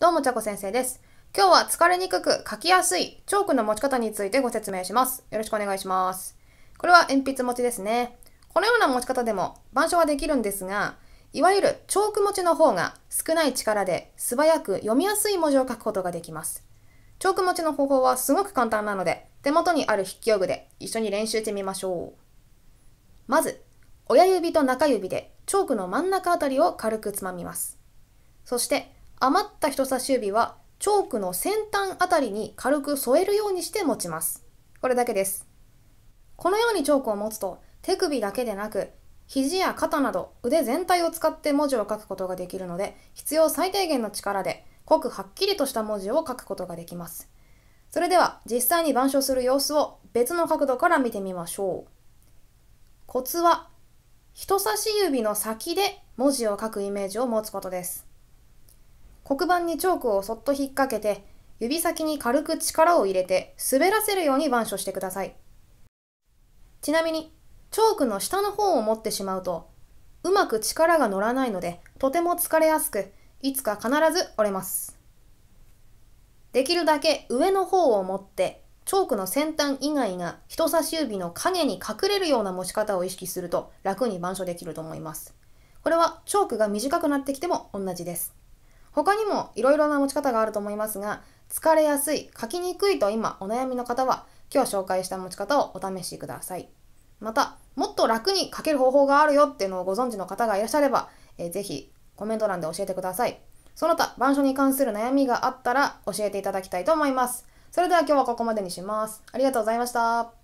どうも、ちゃこ先生です。今日は疲れにくく書きやすいチョークの持ち方についてご説明します。よろしくお願いします。これは鉛筆持ちですね。このような持ち方でも板書はできるんですが、いわゆるチョーク持ちの方が少ない力で素早く読みやすい文字を書くことができます。チョーク持ちの方法はすごく簡単なので、手元にある筆記用具で一緒に練習してみましょう。まず、親指と中指でチョークの真ん中あたりを軽くつまみます。そして、余った人差し指はチョークの先端あたりに軽く添えるようにして持ちます。これだけです。このようにチョークを持つと手首だけでなく肘や肩など腕全体を使って文字を書くことができるので必要最低限の力で濃くはっきりとした文字を書くことができます。それでは実際に板書する様子を別の角度から見てみましょう。コツは人差し指の先で文字を書くイメージを持つことです。黒板にチョークをそっと引っ掛けて、指先に軽く力を入れて滑らせるように板書してください。ちなみに、チョークの下の方を持ってしまうと、うまく力が乗らないので、とても疲れやすく、いつか必ず折れます。できるだけ上の方を持って、チョークの先端以外が人差し指の影に隠れるような持ち方を意識すると楽に板書できると思います。これはチョークが短くなってきても同じです。他にもいろいろな持ち方があると思いますが、疲れやすい、書きにくいと今お悩みの方は、今日紹介した持ち方をお試しください。また、もっと楽に書ける方法があるよっていうのをご存知の方がいらっしゃれば、えー、ぜひコメント欄で教えてください。その他、板書に関する悩みがあったら教えていただきたいと思います。それでは今日はここまでにします。ありがとうございました。